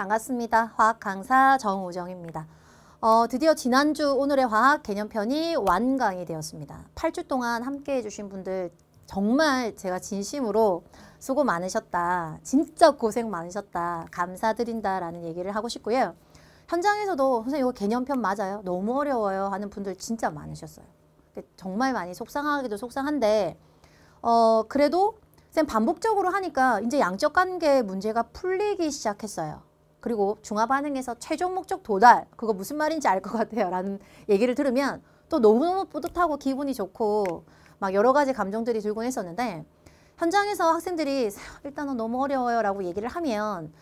반갑습니다. 화학 강사 정우정입니다. 어, 드디어 지난주 오늘의 화학 개념편이 완강이 되었습니다. 8주 동안 함께 해주신 분들 정말 제가 진심으로 수고 많으셨다. 진짜 고생 많으셨다. 감사드린다라는 얘기를 하고 싶고요. 현장에서도 선생님 이거 개념편 맞아요? 너무 어려워요 하는 분들 진짜 많으셨어요. 정말 많이 속상하기도 속상한데 어, 그래도 쌤 반복적으로 하니까 이제 양적 관계 문제가 풀리기 시작했어요. 그리고 중화 반응에서 최종 목적 도달 그거 무슨 말인지 알 것 같아요 라는 얘기를 들으면 또 너무너무 뿌듯하고 기분이 좋고 막 여러 가지 감정들이 들곤 했었는데 현장에서 학생들이 일단은 너무 어려워요 라고 얘기를 하면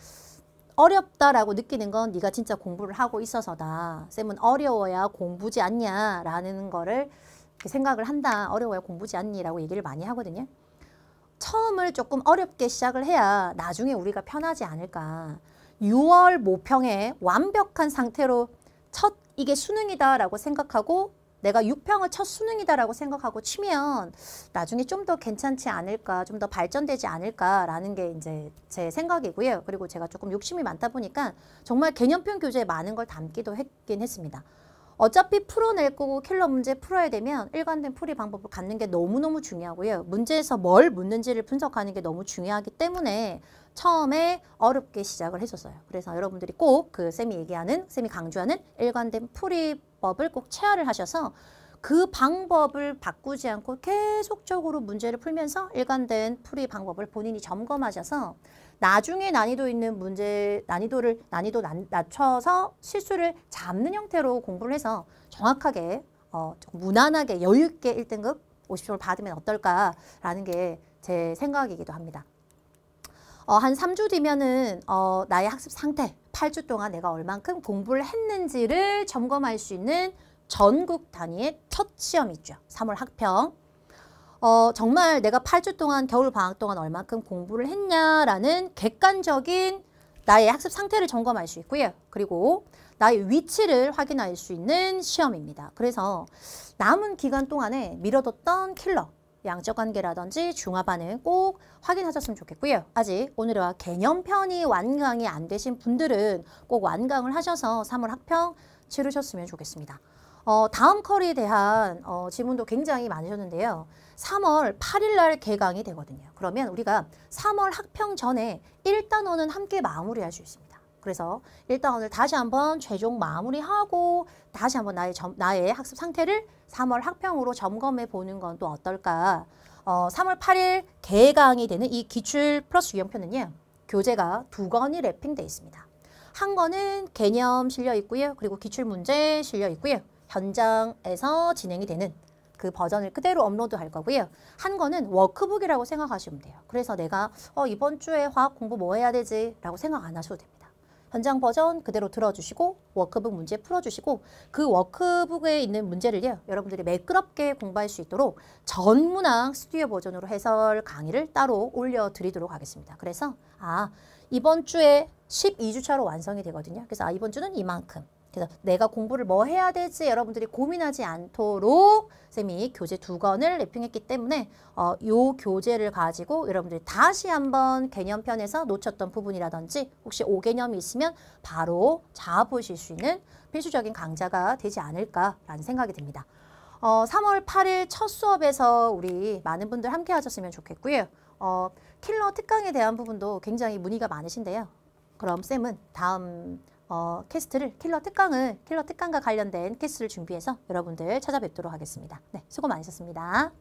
어렵다라고 느끼는 건 네가 진짜 공부를 하고 있어서다. 쌤은 어려워야 공부지 않냐라는 거를 생각을 한다. 어려워야 공부지 않니라고 얘기를 많이 하거든요. 처음을 조금 어렵게 시작을 해야 나중에 우리가 편하지 않을까. 6월 모평의 완벽한 상태로 첫 이게 수능이다라고 생각하고 내가 6평을 첫 수능이다라고 생각하고 치면 나중에 좀 더 괜찮지 않을까, 좀 더 발전되지 않을까라는 게 이제 제 생각이고요. 그리고 제가 조금 욕심이 많다 보니까 정말 개념편 교재에 많은 걸 담기도 했긴 했습니다. 어차피 풀어낼 거고 킬러 문제 풀어야 되면 일관된 풀이 방법을 갖는 게 너무너무 중요하고요. 문제에서 뭘 묻는지를 분석하는 게 너무 중요하기 때문에 처음에 어렵게 시작을 했었어요. 그래서 여러분들이 꼭 그 쌤이 얘기하는, 쌤이 강조하는 일관된 풀이법을 꼭 체화를 하셔서 그 방법을 바꾸지 않고 계속적으로 문제를 풀면서 일관된 풀이 방법을 본인이 점검하셔서 나중에 난이도 있는 문제 난이도를 난이도 난, 낮춰서 실수를 잡는 형태로 공부를 해서 정확하게 어, 무난하게 여유 있게 1등급 50점을 받으면 어떨까라는 게 제 생각이기도 합니다. 어, 한 3주 뒤면은 어, 나의 학습 상태, 8주 동안 내가 얼만큼 공부를 했는지를 점검할 수 있는 전국 단위의 첫 시험이 있죠. 3월 학평. 어, 정말 내가 8주 동안 겨울 방학 동안 얼만큼 공부를 했냐라는 객관적인 나의 학습 상태를 점검할 수 있고요. 그리고 나의 위치를 확인할 수 있는 시험입니다. 그래서 남은 기간 동안에 미뤄뒀던 킬러, 양적 관계라든지 중화 반응 꼭 확인하셨으면 좋겠고요. 아직 오늘와 개념편이 완강이 안 되신 분들은 꼭 완강을 하셔서 3월 학평 치르셨으면 좋겠습니다. 어, 다음 컬에 대한 어, 질문도 굉장히 많으셨는데요. 3월 8일 날 개강이 되거든요. 그러면 우리가 3월 학평 전에 1단원은 함께 마무리할 수 있습니다. 그래서 1단원을 다시 한번 최종 마무리하고 다시 한번 나의, 점, 나의 학습 상태를 3월 학평으로 점검해 보는 건 또 어떨까. 어, 3월 8일 개강이 되는 이 기출 플러스 유형표는요. 교재가 두 권이 랩핑되어 있습니다. 한 권은 개념 실려 있고요. 그리고 기출 문제 실려 있고요. 현장에서 진행이 되는 그 버전을 그대로 업로드할 거고요. 한 거는 워크북이라고 생각하시면 돼요. 그래서 내가 어, 이번 주에 화학 공부 뭐 해야 되지? 라고 생각 안 하셔도 됩니다. 현장 버전 그대로 들어주시고 워크북 문제 풀어주시고 그 워크북에 있는 문제를요. 여러분들이 매끄럽게 공부할 수 있도록 전문학 스튜디오 버전으로 해설 강의를 따로 올려드리도록 하겠습니다. 그래서 아 이번 주에 12주차로 완성이 되거든요. 그래서 아 이번 주는 이만큼 그래서 내가 공부를 뭐 해야 될지 여러분들이 고민하지 않도록 쌤이 교재 두 권을 랩핑했기 때문에 어, 요 교재를 가지고 여러분들이 다시 한번 개념편에서 놓쳤던 부분이라든지 혹시 오개념이 있으면 바로 잡으실 수 있는 필수적인 강좌가 되지 않을까라는 생각이 듭니다. 어, 3월 8일 첫 수업에서 우리 많은 분들 함께 하셨으면 좋겠고요. 어, 킬러 특강에 대한 부분도 굉장히 문의가 많으신데요. 그럼 쌤은 다음 어, 캐스트를 킬러 특강을 킬러 특강과 관련된 캐스트를 준비해서 여러분들 찾아뵙도록 하겠습니다. 네, 수고 많으셨습니다.